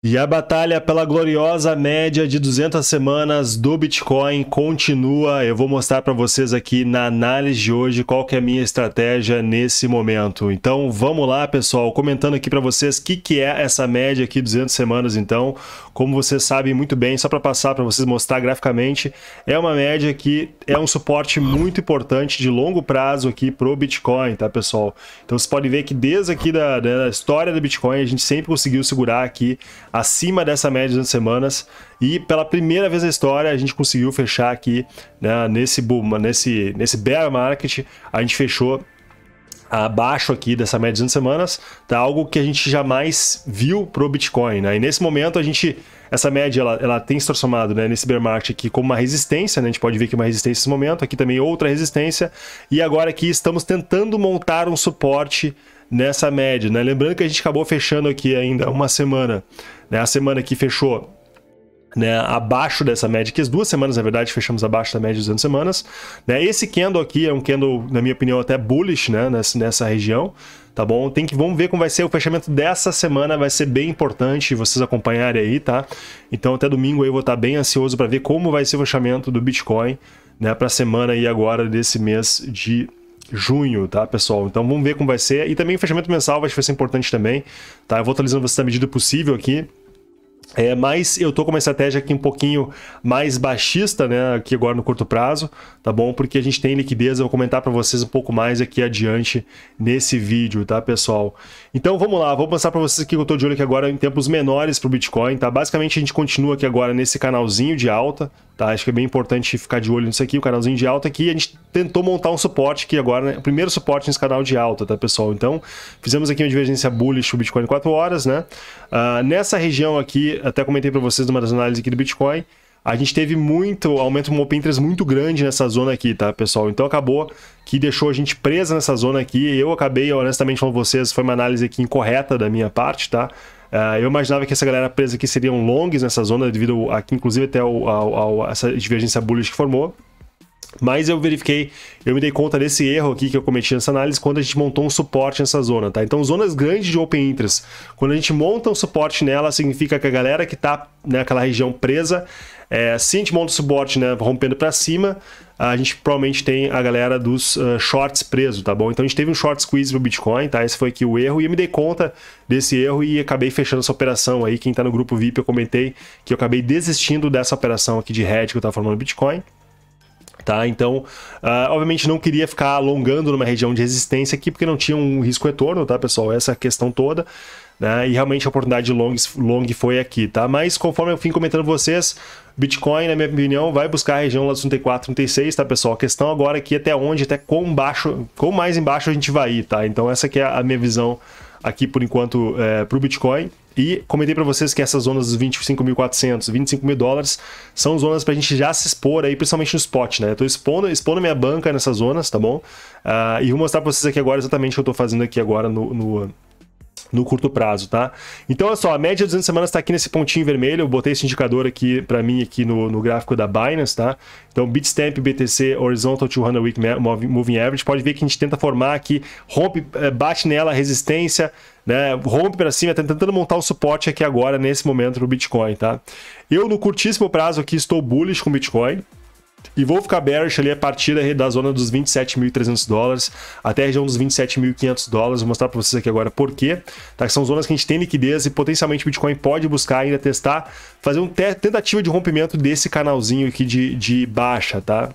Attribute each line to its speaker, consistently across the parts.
Speaker 1: E a batalha pela gloriosa média de 200 semanas do Bitcoin continua. Eu vou mostrar para vocês aqui na análise de hoje qual que é a minha estratégia nesse momento. Então vamos lá, pessoal, comentando aqui para vocês o que, que é essa média aqui 200 semanas. Então, como vocês sabem muito bem, só para passar para vocês mostrar graficamente, é uma média que é um suporte muito importante de longo prazo aqui para o Bitcoin, tá, pessoal? Então vocês podem ver que desde aqui da, da história do Bitcoin a gente sempre conseguiu segurar aqui acima dessa média das semanas. E pela primeira vez na história, a gente conseguiu fechar aqui né, nesse boom, nesse, nesse bear market, a gente fechou abaixo aqui dessa média de semanas, tá algo que a gente jamais viu pro Bitcoin, né? E nesse momento a gente essa média ela, ela tem se transformado né, nesse bear market aqui como uma resistência, né? a gente pode ver que é uma resistência nesse momento, aqui também outra resistência, e agora aqui estamos tentando montar um suporte nessa média, né? Lembrando que a gente acabou fechando aqui ainda uma semana né? A semana que fechou né, abaixo dessa média, que as duas semanas, na verdade, fechamos abaixo da média de 200 semanas. Né? Esse candle aqui é um candle, na minha opinião, até bullish né, nessa, nessa região, tá bom? Tem que, vamos ver como vai ser o fechamento dessa semana, vai ser bem importante vocês acompanharem aí, tá? Então até domingo eu vou estar bem ansioso para ver como vai ser o fechamento do Bitcoin né, para a semana e agora desse mês de junho, tá, pessoal? Então vamos ver como vai ser. E também o fechamento mensal vai ser importante também, tá? Eu vou atualizando vocês na medida possível aqui. É, mas eu tô com uma estratégia aqui um pouquinho mais baixista, né, aqui agora no curto prazo, tá bom? Porque a gente tem liquidez, eu vou comentar para vocês um pouco mais aqui adiante nesse vídeo, tá, pessoal? Então vamos lá, vou mostrar para vocês aqui que eu tô de olho aqui agora em tempos menores pro Bitcoin, tá? Basicamente a gente continua aqui agora nesse canalzinho de alta, tá? Acho que é bem importante ficar de olho nisso aqui, o canalzinho de alta aqui, a gente tentou montar um suporte aqui agora, né? primeiro suporte nesse canal de alta, tá, pessoal? Então, fizemos aqui uma divergência bullish pro Bitcoin 4 horas, né? Uh, nessa região aqui até comentei para vocês numa das análises aqui do Bitcoin, a gente teve muito aumento de open muito grande nessa zona aqui, tá, pessoal? Então acabou que deixou a gente presa nessa zona aqui. Eu acabei, honestamente, falando vocês, foi uma análise aqui incorreta da minha parte, tá? Uh, eu imaginava que essa galera presa aqui seriam longs nessa zona, devido aqui, inclusive, até ao, ao, ao essa divergência bullish que formou. Mas eu verifiquei, eu me dei conta desse erro aqui que eu cometi nessa análise quando a gente montou um suporte nessa zona, tá? Então, zonas grandes de open interest, quando a gente monta um suporte nela, significa que a galera que tá naquela região presa, é, se a gente monta o suporte, né, rompendo para cima, a gente provavelmente tem a galera dos uh, shorts preso, tá bom? Então a gente teve um short squeeze pro Bitcoin, tá? Esse foi aqui o erro e eu me dei conta desse erro e acabei fechando essa operação aí. Quem tá no grupo VIP, eu comentei que eu acabei desistindo dessa operação aqui de hedge que eu tava formando Bitcoin tá? Então, uh, obviamente não queria ficar alongando numa região de resistência aqui, porque não tinha um risco retorno, tá, pessoal? Essa é questão toda. Né? E realmente a oportunidade de long, long foi aqui, tá? Mas conforme eu vim comentando vocês, Bitcoin, na minha opinião, vai buscar a região lá dos 34, 36, tá, pessoal? A questão agora aqui é até onde, até quão baixo, quão mais embaixo a gente vai ir, tá? Então essa aqui é a minha visão aqui por enquanto é, para o Bitcoin. E comentei para vocês que essas zonas dos 25.400, 25 mil dólares são zonas para a gente já se expor aí, principalmente no spot, né? Estou tô expondo, expondo minha banca nessas zonas, tá bom? Uh, e vou mostrar para vocês aqui agora exatamente o que eu estou fazendo aqui agora no, no no curto prazo, tá? Então, olha só, a média de 200 semanas está aqui nesse pontinho vermelho, eu botei esse indicador aqui para mim aqui no, no gráfico da Binance, tá? Então, Bitstamp, BTC, Horizontal 200 Week Moving Average, pode ver que a gente tenta formar aqui, rompe, eh, bate nela resistência, né? Rompe para cima, tá tentando montar o um suporte aqui agora, nesse momento, no Bitcoin, tá? Eu, no curtíssimo prazo aqui, estou bullish com Bitcoin, e vou ficar bearish ali a partir da zona dos 27.300 dólares até a região dos 27.500 dólares. Vou mostrar para vocês aqui agora por quê. Tá? Que são zonas que a gente tem liquidez e potencialmente o Bitcoin pode buscar ainda testar, fazer uma tentativa de rompimento desse canalzinho aqui de, de baixa, tá?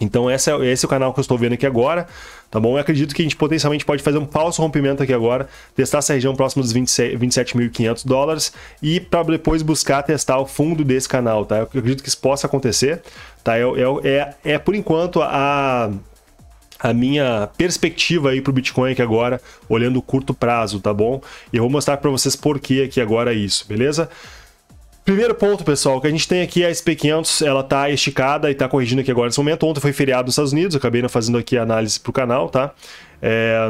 Speaker 1: Então essa, é esse é o canal que eu estou vendo aqui agora tá bom? Eu acredito que a gente potencialmente pode fazer um falso rompimento aqui agora, testar essa região próximo dos 27.500 dólares e para depois buscar testar o fundo desse canal, tá? Eu acredito que isso possa acontecer, tá? é é, é por enquanto a a minha perspectiva aí para o Bitcoin aqui agora, olhando o curto prazo, tá bom? E eu vou mostrar para vocês por que aqui agora isso, beleza? Primeiro ponto, pessoal, que a gente tem aqui é a SP500, ela tá esticada e tá corrigindo aqui agora nesse momento. Ontem foi feriado nos Estados Unidos, acabei fazendo aqui a análise pro canal, tá? É...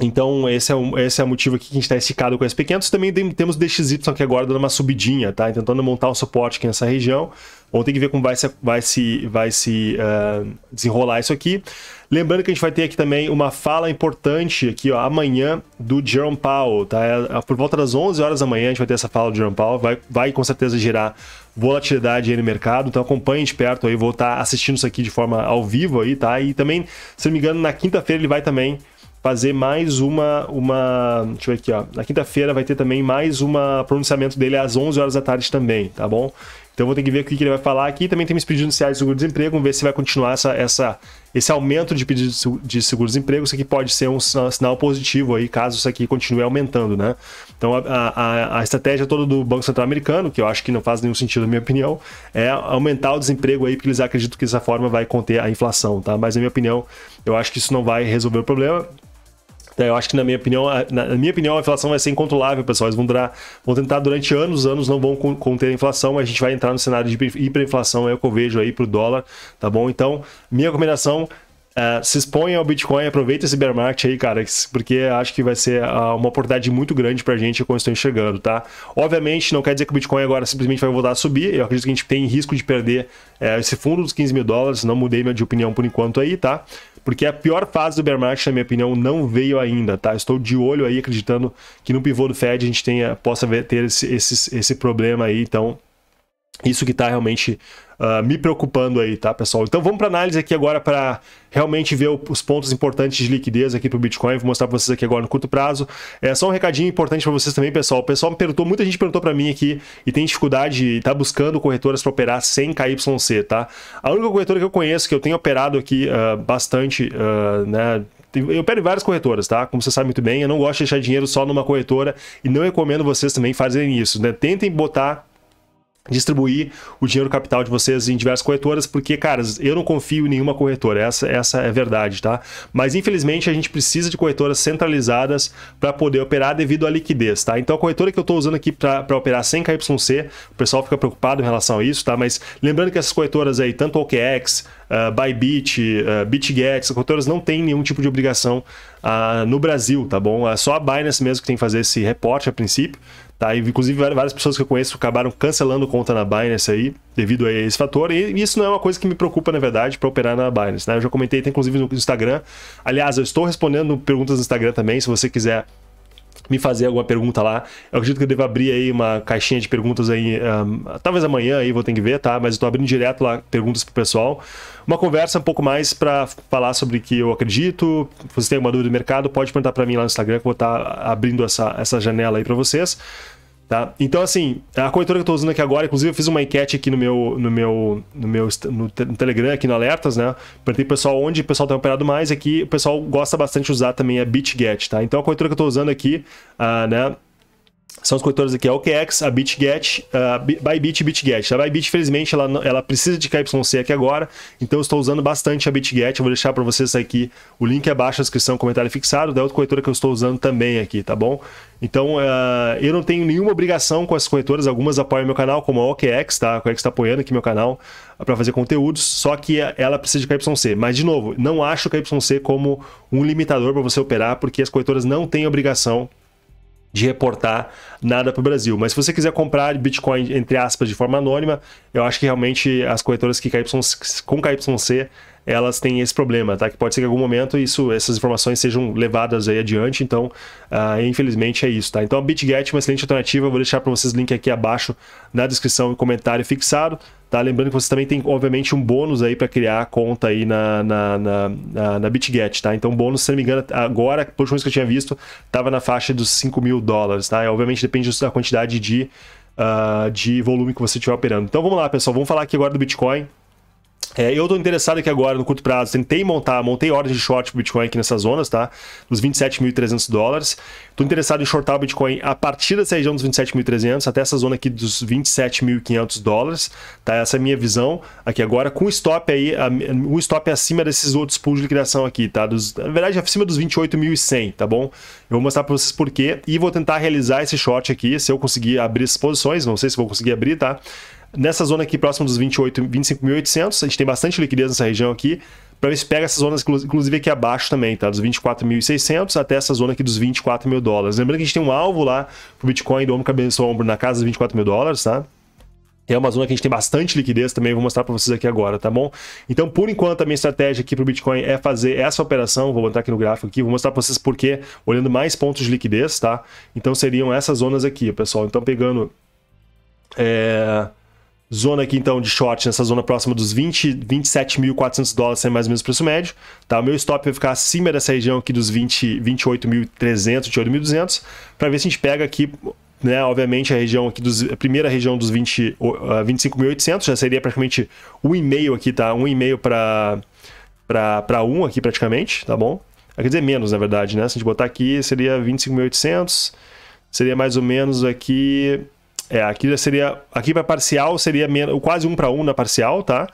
Speaker 1: Então, esse é, o, esse é o motivo aqui que a gente está esticado com esse SP500. Também temos DXY aqui agora dando uma subidinha, tá? Tentando montar um suporte aqui nessa região. Vamos ter que ver como vai se, vai se, vai se uh, desenrolar isso aqui. Lembrando que a gente vai ter aqui também uma fala importante aqui, ó, amanhã do Jerome Powell, tá? É, é por volta das 11 horas da manhã a gente vai ter essa fala do Jerome Powell, vai, vai com certeza gerar volatilidade aí no mercado, então acompanhe de perto aí, vou estar tá assistindo isso aqui de forma ao vivo aí, tá? E também, se não me engano, na quinta-feira ele vai também fazer mais uma. uma deixa eu ver aqui, ó. Na quinta-feira vai ter também mais uma pronunciamento dele às 11 horas da tarde também, tá bom? Então vou ter que ver o que ele vai falar aqui. Também temos pedidos iniciais de seguro-desemprego. Vamos ver se vai continuar essa, essa, esse aumento de pedidos de seguro-desemprego. Isso aqui pode ser um sinal positivo aí, caso isso aqui continue aumentando, né? Então a, a, a estratégia toda do Banco Central americano, que eu acho que não faz nenhum sentido na minha opinião, é aumentar o desemprego aí, porque eles acreditam que dessa forma vai conter a inflação, tá? Mas na minha opinião, eu acho que isso não vai resolver o problema então, eu acho que, na minha opinião, na minha opinião, a inflação vai ser incontrolável, pessoal. Eles vão, durar, vão tentar durante anos, anos não vão conter a inflação, mas a gente vai entrar no cenário de hiperinflação, é o que eu vejo aí pro dólar, tá bom? Então, minha recomendação. Uh, se exponha ao Bitcoin, aproveita esse bear market aí, cara, porque acho que vai ser uh, uma oportunidade muito grande pra gente quando estou chegando, tá? Obviamente, não quer dizer que o Bitcoin agora simplesmente vai voltar a subir, eu acredito que a gente tem risco de perder uh, esse fundo dos 15 mil dólares, não mudei minha opinião por enquanto aí, tá? porque a pior fase do bear market, na minha opinião, não veio ainda, tá? Estou de olho aí, acreditando que no pivô do Fed a gente tenha, possa ver, ter esse, esse, esse problema aí, então isso que está realmente uh, me preocupando aí, tá, pessoal? Então vamos para análise aqui agora para realmente ver os pontos importantes de liquidez aqui para o Bitcoin. Vou mostrar para vocês aqui agora no curto prazo. É só um recadinho importante para vocês também, pessoal. O pessoal me perguntou, muita gente perguntou para mim aqui e tem dificuldade e está buscando corretoras para operar sem KYC, tá? A única corretora que eu conheço, que eu tenho operado aqui uh, bastante, uh, né, eu opero em várias corretoras, tá? Como você sabe muito bem, eu não gosto de deixar dinheiro só numa corretora e não recomendo vocês também fazerem isso, né? Tentem botar distribuir o dinheiro capital de vocês em diversas corretoras, porque, cara, eu não confio em nenhuma corretora, essa, essa é verdade, tá? Mas, infelizmente, a gente precisa de corretoras centralizadas para poder operar devido à liquidez, tá? Então, a corretora que eu estou usando aqui para operar sem KYC, o pessoal fica preocupado em relação a isso, tá? Mas lembrando que essas corretoras aí, tanto OKEx, uh, ah, Bybit, uh, BitGet, essas corretoras não têm nenhum tipo de obrigação uh, no Brasil, tá bom? É só a Binance mesmo que tem que fazer esse reporte a princípio, Tá? Inclusive, várias pessoas que eu conheço acabaram cancelando conta na Binance aí, devido a esse fator. E isso não é uma coisa que me preocupa, na verdade, para operar na Binance. Né? Eu já comentei, até, inclusive, no Instagram. Aliás, eu estou respondendo perguntas no Instagram também. Se você quiser me fazer alguma pergunta lá. Eu acredito que eu devo abrir aí uma caixinha de perguntas aí, um, talvez amanhã aí vou ter que ver, tá? Mas eu tô abrindo direto lá perguntas pro pessoal. Uma conversa um pouco mais para falar sobre o que eu acredito. Se você tem alguma dúvida do mercado, pode perguntar para mim lá no Instagram que eu vou estar tá abrindo essa, essa janela aí para vocês. Tá? Então, assim, a corretora que eu estou usando aqui agora, inclusive eu fiz uma enquete aqui no meu no meu no meu no, Telegram aqui no Alertas, né? Perguntei pro pessoal onde o pessoal tem operado mais aqui, o pessoal gosta bastante de usar também a BitGet, tá? Então a corretora que eu estou usando aqui, uh, né, são os corretores aqui, a é OKEx, a BitGet, a Bybit e BitGet. A Bybit, infelizmente, ela, ela precisa de KYC aqui agora, então eu estou usando bastante a BitGet. Eu vou deixar para vocês aqui o link abaixo na descrição, comentário fixado, da outra corretora que eu estou usando também aqui, tá bom? Então, uh, eu não tenho nenhuma obrigação com as corretoras, algumas apoiam meu canal, como a OKEx, tá? A OKEx está apoiando aqui meu canal ah, para fazer conteúdos, só que eh, ela precisa de KYC. Mas, de novo, não acho o KYC como um limitador para você operar, porque as corretoras não têm obrigação de reportar nada para o Brasil. Mas se você quiser comprar Bitcoin, entre aspas, de forma anônima, eu acho que realmente as corretoras que KY, com KYC elas têm esse problema, tá? Que pode ser que em algum momento isso, essas informações sejam levadas aí adiante, então, uh, infelizmente é isso, tá? Então a BitGet é uma excelente alternativa, eu vou deixar para vocês o link aqui abaixo na descrição e comentário fixado, tá? Lembrando que você também tem, obviamente, um bônus aí para criar a conta aí na, na, na, na, na BitGet, tá? Então bônus, se não me engano, agora, por última vez que eu tinha visto, tava na faixa dos 5 mil dólares, tá? E, obviamente depende da quantidade de... Uh, de volume que você estiver operando. Então vamos lá, pessoal, vamos falar aqui agora do Bitcoin. É, eu estou interessado aqui agora no curto prazo. Tentei montar, montei ordens de short pro Bitcoin aqui nessas zonas, tá? Dos 27.300 dólares. Estou interessado em shortar o Bitcoin a partir dessa região dos 27.300 até essa zona aqui dos 27.500 dólares, tá? Essa é a minha visão aqui agora, com stop aí, um stop acima desses outros pools de liquidação aqui, tá? Dos, na verdade, acima dos 28.100, tá bom? Eu vou mostrar para vocês por quê e vou tentar realizar esse short aqui, se eu conseguir abrir essas posições, não sei se vou conseguir abrir, tá? Nessa zona aqui, próxima dos 28, 25.800, a gente tem bastante liquidez nessa região aqui, para ver se pega essas zonas, inclusive aqui abaixo também, tá? Dos 24.600 até essa zona aqui dos 24 mil dólares. Lembrando que a gente tem um alvo lá pro Bitcoin do ombro, cabeça e ombro, na casa dos 24 mil dólares, tá? É uma zona que a gente tem bastante liquidez também, vou mostrar para vocês aqui agora, tá bom? Então, por enquanto, a minha estratégia aqui para o Bitcoin é fazer essa operação, vou botar aqui no gráfico aqui, vou mostrar para vocês por olhando mais pontos de liquidez, tá? Então, seriam essas zonas aqui, pessoal. Então, pegando... É Zona aqui, então, de short, nessa zona próxima dos 20, 27.400 dólares, sendo mais ou menos o preço médio. Tá? O meu stop vai ficar acima dessa região aqui dos 20, 28.300, 28.200, para ver se a gente pega aqui, né, obviamente, a região aqui dos, a primeira região dos 20, uh, 25.800, já seria praticamente 1,5 aqui, tá? 1,5 para 1 aqui, praticamente, tá bom? Ah, quer dizer, menos, na verdade, né? Se a gente botar aqui, seria 25.800, seria mais ou menos aqui é, aqui seria. Aqui para parcial seria menos, quase um para um na parcial, tá?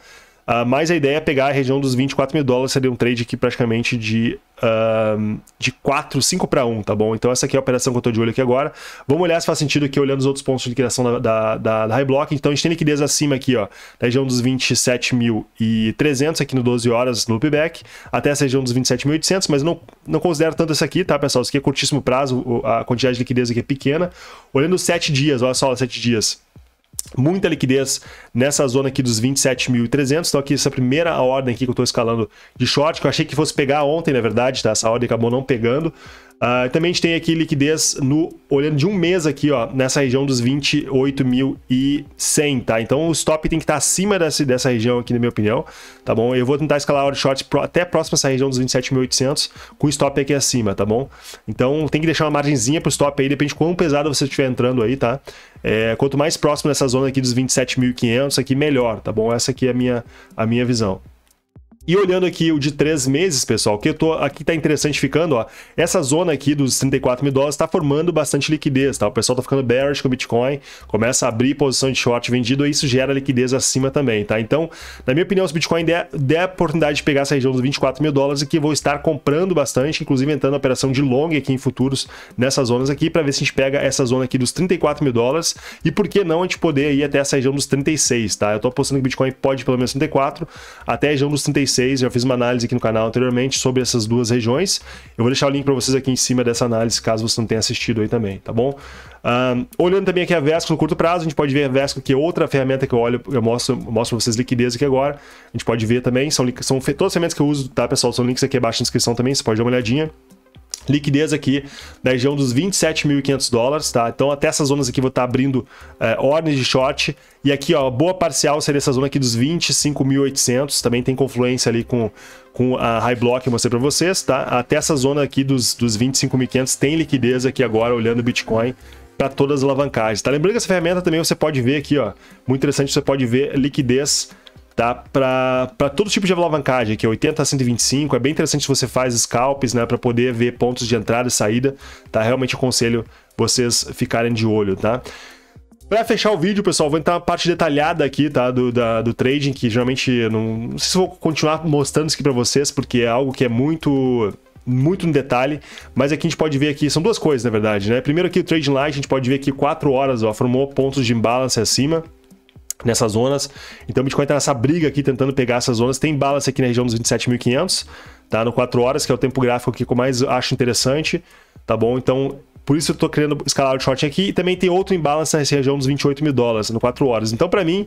Speaker 1: Uh, mas a ideia é pegar a região dos 24 mil dólares, seria um trade aqui praticamente de, uh, de 4, 5 para 1, tá bom? Então essa aqui é a operação que eu estou de olho aqui agora. Vamos olhar se faz sentido aqui olhando os outros pontos de liquidação da, da, da, da High Block. Então a gente tem liquidez acima aqui, ó, da região dos 27.300 aqui no 12 horas no loopback, até essa região dos 27.800, mas não, não considero tanto essa aqui, tá, pessoal? Isso aqui é curtíssimo prazo, a quantidade de liquidez aqui é pequena. Olhando 7 dias, olha só, 7 dias muita liquidez nessa zona aqui dos 27.300, então aqui essa primeira ordem aqui que eu estou escalando de short, que eu achei que fosse pegar ontem, na verdade, tá? Essa ordem acabou não pegando, Uh, também a gente tem aqui liquidez no olhando de um mês aqui, ó, nessa região dos 28.100, tá? Então o stop tem que estar acima desse, dessa região aqui, na minha opinião, tá bom? Eu vou tentar escalar o short pro, até próximo essa região dos 27.800, com o stop aqui acima, tá bom? Então tem que deixar uma margenzinha pro stop aí, depende de quão pesado você estiver entrando aí, tá? É, quanto mais próximo dessa zona aqui dos 27.500 aqui, melhor, tá bom? Essa aqui é a minha, a minha visão. E olhando aqui o de três meses, pessoal, que eu tô, aqui tá interessante ficando, ó. Essa zona aqui dos 34 mil dólares tá formando bastante liquidez, tá? O pessoal tá ficando bearish com o Bitcoin, começa a abrir posição de short vendido, e isso gera liquidez acima também, tá? Então, na minha opinião, se o Bitcoin der, der a oportunidade de pegar essa região dos 24 mil dólares aqui, eu vou estar comprando bastante, inclusive entrando na operação de long aqui em futuros nessas zonas aqui, para ver se a gente pega essa zona aqui dos 34 mil dólares e por que não a gente poder ir até essa região dos 36, tá? Eu tô apostando que o Bitcoin pode pelo menos 34 até a região dos 36 2016. Já fiz uma análise aqui no canal anteriormente sobre essas duas regiões. Eu vou deixar o link para vocês aqui em cima dessa análise, caso você não tenha assistido aí também, tá bom? Um, ah, olhando também aqui a Vesco no curto prazo, a gente pode ver a Vesco, que é outra ferramenta que eu olho, eu mostro, eu mostro para vocês liquidez aqui agora. A gente pode ver também, são, são todas as ferramentas que eu uso, tá, pessoal? São links aqui abaixo na descrição também, você pode dar uma olhadinha liquidez aqui da região dos 27.500 dólares, tá? Então até essas zonas aqui vou estar tá abrindo é, ordens de short e aqui, ó, boa parcial seria essa zona aqui dos 25.800, também tem confluência ali com, com a High Block que eu mostrei para vocês, tá? Até essa zona aqui dos, dos 25.500 tem liquidez aqui agora, olhando o Bitcoin, para todas as alavancagens, tá? Lembrando que essa ferramenta também você pode ver aqui, ó, muito interessante, você pode ver liquidez tá? Para todo tipo de alavancagem, que é 80 a 125, é bem interessante se você faz scalps, né, para poder ver pontos de entrada e saída, tá? Realmente aconselho vocês ficarem de olho, tá? Para fechar o vídeo, pessoal, vou entrar na parte detalhada aqui, tá? Do, da, do trading, que geralmente não, não sei se vou continuar mostrando isso aqui para vocês, porque é algo que é muito muito no detalhe, mas aqui a gente pode ver aqui, são duas coisas na verdade, né? Primeiro aqui o Trading Line, a gente pode ver que 4 horas, ó, formou pontos de imbalance acima, nessas zonas. Então o Bitcoin está nessa briga aqui tentando pegar essas zonas. Tem balas aqui na região dos 27.500, tá? No 4 horas, que é o tempo gráfico aqui que eu mais acho interessante, tá bom? Então por isso eu estou querendo escalar o short aqui. E também tem outro imbalance nessa região dos 28 mil dólares no 4 horas. Então para mim...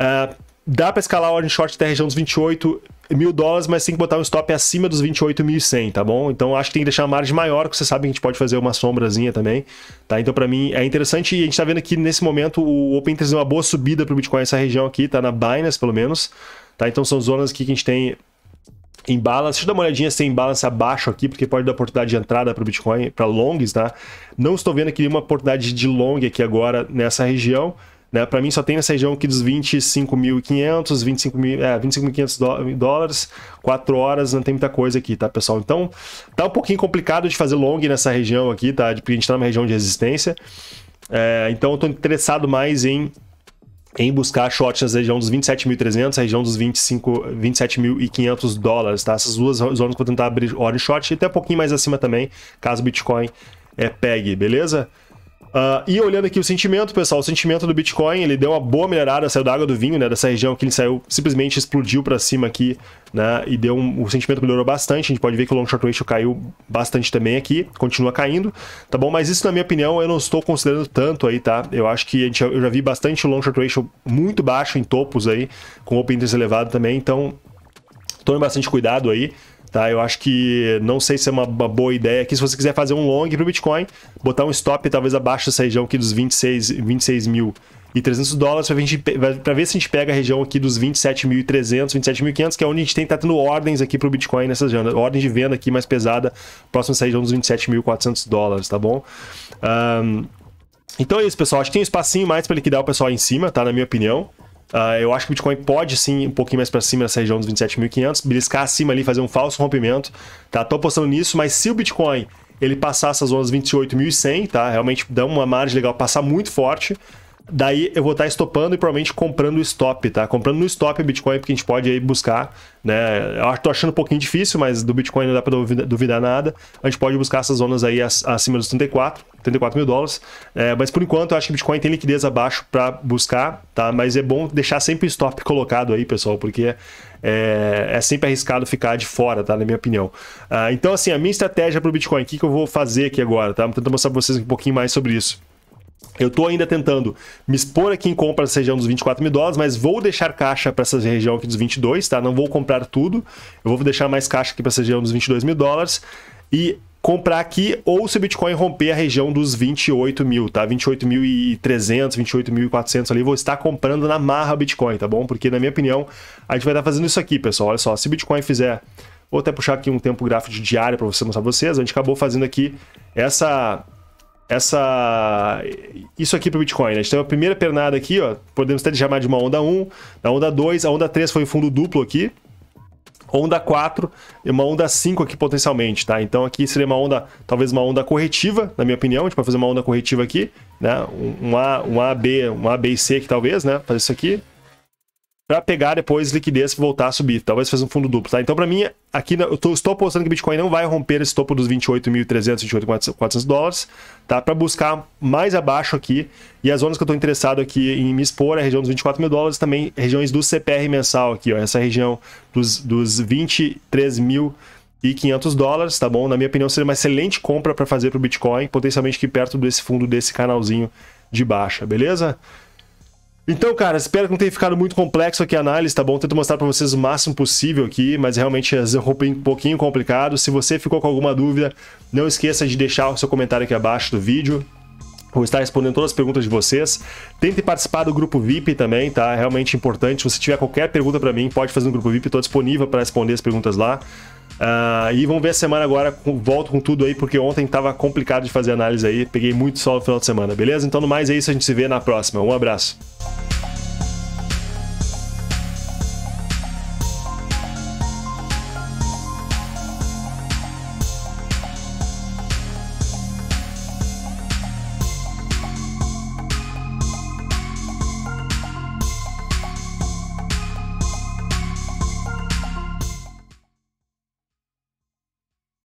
Speaker 1: Uh, dá para escalar o short até a região dos 28, mil dólares, mas tem que botar um stop acima dos 28.100, tá bom? Então acho que tem que deixar uma margem maior, que você sabe que a gente pode fazer uma sombrazinha também, tá? Então para mim é interessante e a gente tá vendo aqui nesse momento o Open Interest deu uma boa subida pro Bitcoin essa região aqui, tá? Na Binance pelo menos, tá? Então são zonas aqui que a gente tem em balance, deixa eu dar uma olhadinha se tem balance abaixo aqui, porque pode dar oportunidade de entrada para o Bitcoin, para longs, tá? Não estou vendo aqui nenhuma oportunidade de long aqui agora nessa região, né? Para mim só tem nessa região aqui dos 25.500, 25.500 é, dólares, 4 horas, não tem muita coisa aqui, tá, pessoal? Então, tá um pouquinho complicado de fazer long nessa região aqui, tá? Porque a gente tá numa região de resistência. É, então eu tô interessado mais em em buscar shorts na região dos 27.300, região dos 27.500 dólares, tá? Essas duas zonas que eu vou tentar abrir ordem short e até um pouquinho mais acima também, caso o Bitcoin é, pegue, beleza? Uh, e olhando aqui o sentimento, pessoal, o sentimento do Bitcoin, ele deu uma boa melhorada, saiu da água do vinho, né? Dessa região que ele saiu, simplesmente explodiu para cima aqui, né? E deu um, o sentimento melhorou bastante. A gente pode ver que o long short ratio caiu bastante também aqui, continua caindo, tá bom? Mas isso, na minha opinião, eu não estou considerando tanto aí, tá? Eu acho que a gente, eu já vi bastante long short ratio muito baixo em topos aí, com open interest elevado também, então tome bastante cuidado aí. Tá? Eu acho que não sei se é uma, boa ideia aqui. Se você quiser fazer um long para o Bitcoin, botar um stop talvez abaixo dessa região aqui dos 26, 26 mil e 300 dólares para ver se a gente pega a região aqui dos 27.300, 27.500, que é onde a gente tem tá tendo ordens aqui para o Bitcoin nessa janela, ordem de venda aqui mais pesada, próxima dessa região dos 27.400 dólares, tá bom? Um, então é isso, pessoal. Acho que tem um espacinho mais para liquidar o pessoal aí em cima, tá? Na minha opinião. Uh, eu acho que o Bitcoin pode sim um pouquinho mais para cima nessa região dos 27.500, beliscar acima ali, fazer um falso rompimento, tá? Tô apostando nisso, mas se o Bitcoin ele passar essas zonas 28.100, tá? Realmente dá uma margem legal, passar muito forte, Daí eu vou estar tá estopando e provavelmente comprando o stop, tá? Comprando no stop Bitcoin, porque a gente pode aí buscar, né? Eu tô achando um pouquinho difícil, mas do Bitcoin não dá para duvidar nada. A gente pode buscar essas zonas aí acima dos 34, 34 mil dólares. É, mas por enquanto eu acho que Bitcoin tem liquidez abaixo para buscar, tá? Mas é bom deixar sempre o stop colocado aí, pessoal, porque é, é, sempre arriscado ficar de fora, tá? Na minha opinião. Ah, então, assim, a minha estratégia para o Bitcoin, o que, que eu vou fazer aqui agora, tá? Vou tentar mostrar para vocês um pouquinho mais sobre isso. Eu estou ainda tentando me expor aqui em compras nessa região dos 24 mil dólares, mas vou deixar caixa para essa região aqui dos 22, tá? Não vou comprar tudo. Eu vou deixar mais caixa aqui para essa região dos 22 mil dólares e comprar aqui ou se o Bitcoin romper a região dos 28 mil, tá? 28.300, 28.400 ali, vou estar comprando na marra Bitcoin, tá bom? Porque, na minha opinião, a gente vai estar fazendo isso aqui, pessoal. Olha só, se o Bitcoin fizer... Vou até puxar aqui um tempo gráfico de diário para você mostrar para vocês. A gente acabou fazendo aqui essa essa isso aqui para o Bitcoin. Né? A gente tem uma primeira pernada aqui, ó, podemos até chamar de uma onda 1, da onda 2, a onda 3 foi o fundo duplo aqui, onda 4 e uma onda 5 aqui potencialmente, tá? Então aqui seria uma onda, talvez uma onda corretiva, na minha opinião, a gente pode fazer uma onda corretiva aqui, né? Um, um A, um A, B, um A, B e C aqui talvez, né? Fazer isso aqui, para pegar depois liquidez e voltar a subir. Talvez fazer um fundo duplo, tá? Então, para mim, aqui eu tô, estou apostando que o Bitcoin não vai romper esse topo dos 28.300, 28.400 dólares, tá? Para buscar mais abaixo aqui. E as zonas que eu estou interessado aqui em me expor é a região dos 24 mil dólares, também regiões do CPR mensal aqui, ó. Essa região dos, dos 23 mil e 500 dólares, tá bom? Na minha opinião, seria uma excelente compra para fazer para o Bitcoin, potencialmente aqui perto desse fundo, desse canalzinho de baixa, beleza? Então, cara, espero que não tenha ficado muito complexo aqui a análise, tá bom? Tento mostrar para vocês o máximo possível aqui, mas realmente é um pouquinho complicado. Se você ficou com alguma dúvida, não esqueça de deixar o seu comentário aqui abaixo do vídeo. Vou estar respondendo todas as perguntas de vocês. Tente participar do grupo VIP também, tá? É realmente importante. Se você tiver qualquer pergunta para mim, pode fazer no grupo VIP. Estou disponível para responder as perguntas lá. Uh, e vamos ver a semana agora, volto com tudo aí, porque ontem tava complicado de fazer análise aí, peguei muito sol no final de semana, beleza? Então no mais é isso, a gente se vê na próxima. Um abraço.